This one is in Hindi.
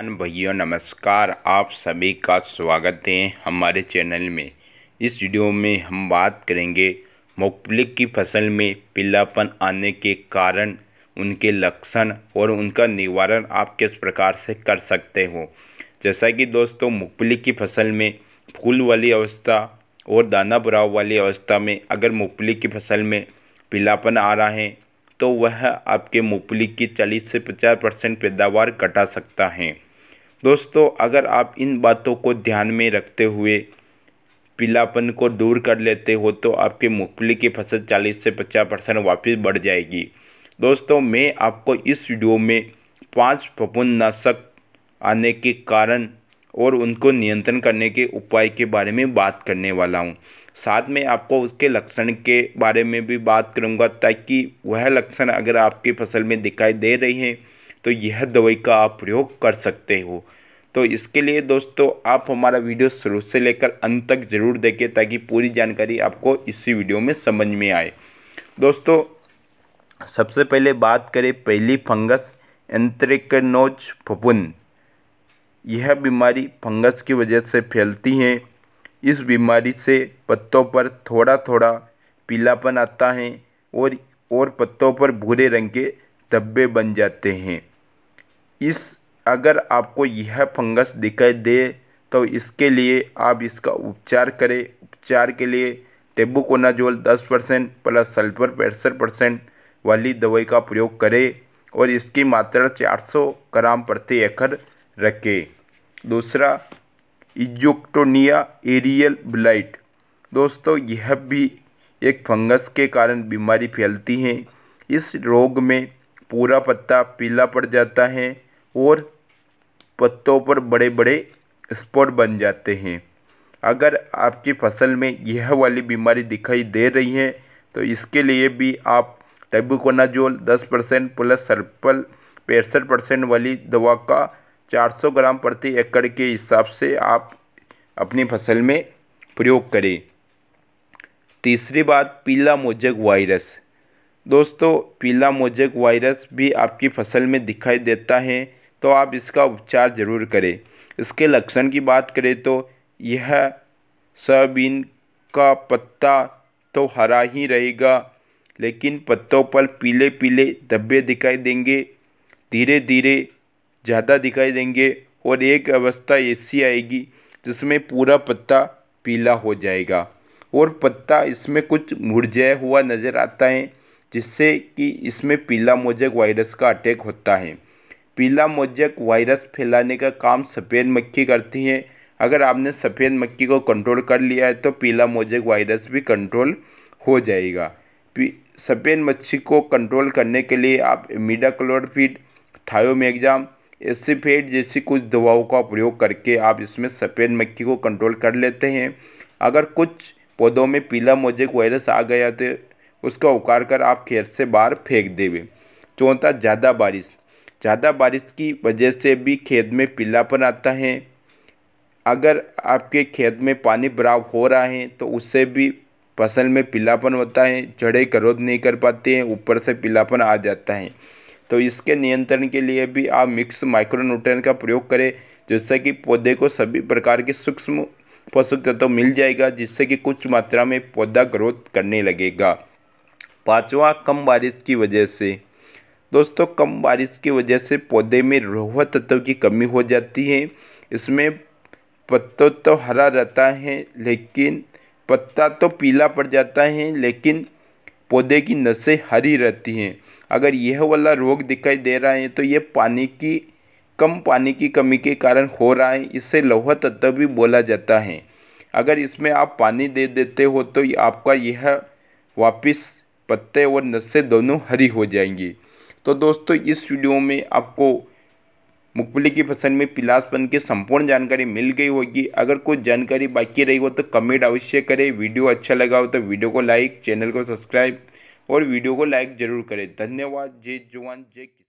अन भैया नमस्कार आप सभी का स्वागत है हमारे चैनल में इस वीडियो में हम बात करेंगे मूंगफली की फसल में पीलापन आने के कारण उनके लक्षण और उनका निवारण आप किस प्रकार से कर सकते हो जैसा कि दोस्तों मूंगफली की फसल में फूल वाली अवस्था और दाना भराव वाली अवस्था में अगर मूंगफली की फसल में पीलापन आ रहा है तो वह आपके मूंगफली की चालीस से पचास परसेंट पैदावार घटा सकता है दोस्तों अगर आप इन बातों को ध्यान में रखते हुए पीलापन को दूर कर लेते हो तो आपके मूंगफली की फसल 40 से 50 परसेंट वापस बढ़ जाएगी दोस्तों मैं आपको इस वीडियो में पांच नाशक आने के कारण और उनको नियंत्रण करने के उपाय के बारे में बात करने वाला हूँ साथ में आपको उसके लक्षण के बारे में भी बात करूँगा ताकि वह लक्षण अगर आपकी फसल में दिखाई दे रही हैं तो यह दवाई का आप प्रयोग कर सकते हो तो इसके लिए दोस्तों आप हमारा वीडियो शुरू से लेकर अंत तक ज़रूर देखें ताकि पूरी जानकारी आपको इसी वीडियो में समझ में आए दोस्तों सबसे पहले बात करें पहली फंगस एंत्रिकनोज फपुन यह बीमारी फंगस की वजह से फैलती है इस बीमारी से पत्तों पर थोड़ा थोड़ा पीलापन आता है और और पत्तों पर भूरे रंग के धब्बे बन जाते हैं इस अगर आपको यह फंगस दिखाई दे तो इसके लिए आप इसका उपचार करें उपचार के लिए टेबुकोनाजोल 10 परसेंट प्लस सल्फर पैंसठ परसेंट वाली दवाई का प्रयोग करें और इसकी मात्रा 400 ग्राम प्रति एकड़ रखें दूसरा इजुक्टोनिया एरियल ब्लाइट दोस्तों यह भी एक फंगस के कारण बीमारी फैलती है इस रोग में पूरा पत्ता पीला पड़ जाता है और पत्तों पर बड़े बड़े स्पॉट बन जाते हैं अगर आपकी फसल में यह वाली बीमारी दिखाई दे रही है तो इसके लिए भी आप टेबुकोनाजोल 10 परसेंट प्लस सर्पल पैंसठ परसेंट वाली दवा का 400 ग्राम प्रति एकड़ के हिसाब से आप अपनी फसल में प्रयोग करें तीसरी बात पीला मोजक वायरस दोस्तों पीला मोजेक वायरस भी आपकी फसल में दिखाई देता है तो आप इसका उपचार ज़रूर करें इसके लक्षण की बात करें तो यह सोयाबीन का पत्ता तो हरा ही रहेगा लेकिन पत्तों पर पीले पीले धब्बे दिखाई देंगे धीरे धीरे ज़्यादा दिखाई देंगे और एक अवस्था ऐसी आएगी जिसमें पूरा पत्ता पीला हो जाएगा और पत्ता इसमें कुछ मुरझाया हुआ नज़र आता है जिससे कि इसमें पीला मोजेक वायरस का अटैक होता है पीला मोजेक वायरस फैलाने का काम सफ़ेद मक्खी करती है अगर आपने सफ़ेद मक्खी को कंट्रोल कर लिया है तो पीला मोजेक वायरस भी कंट्रोल हो जाएगा सफ़ेद मच्छी को कंट्रोल करने के लिए आप क्लोरफीड थायोमेग्जाम एसीफेड जैसी कुछ दवाओं का प्रयोग करके आप इसमें सफ़ेद मक्खी को कंट्रोल कर लेते हैं अगर कुछ पौधों में पीला मोजेक वायरस आ गया तो उसका उखाड़ कर आप खेत से बाहर फेंक देवे चौथा ज़्यादा बारिश ज़्यादा बारिश की वजह से भी खेत में पीलापन आता है अगर आपके खेत में पानी भराव हो रहा है तो उससे भी फसल में पीलापन होता है जड़े करोध नहीं कर पाते हैं ऊपर से पीलापन आ जाता है तो इसके नियंत्रण के लिए भी आप मिक्स माइक्रोन्यूट्रन का प्रयोग करें जिससे कि पौधे को सभी प्रकार के सूक्ष्म पोषक तत्व तो मिल जाएगा जिससे कि कुछ मात्रा में पौधा ग्रोथ करने लगेगा पाँचवा कम बारिश की वजह से दोस्तों कम बारिश की वजह से पौधे में रोह तत्व की कमी हो जाती है इसमें पत्तों तो हरा रहता है लेकिन पत्ता तो पीला पड़ जाता है लेकिन पौधे की नसें हरी रहती हैं अगर यह वाला रोग दिखाई दे रहा है तो यह पानी की कम पानी की कमी के कारण हो रहा है इसे लौह तत्व भी बोला जाता है अगर इसमें आप पानी दे देते हो तो आपका यह वापस पत्ते और नस्से दोनों हरी हो जाएंगी तो दोस्तों इस वीडियो में आपको मूंगफली की फसल में पिलासपन की संपूर्ण जानकारी मिल गई होगी अगर कोई जानकारी बाकी रही हो तो कमेंट अवश्य करें वीडियो अच्छा लगा हो तो वीडियो को लाइक चैनल को सब्सक्राइब और वीडियो को लाइक ज़रूर करें धन्यवाद जय जवान जय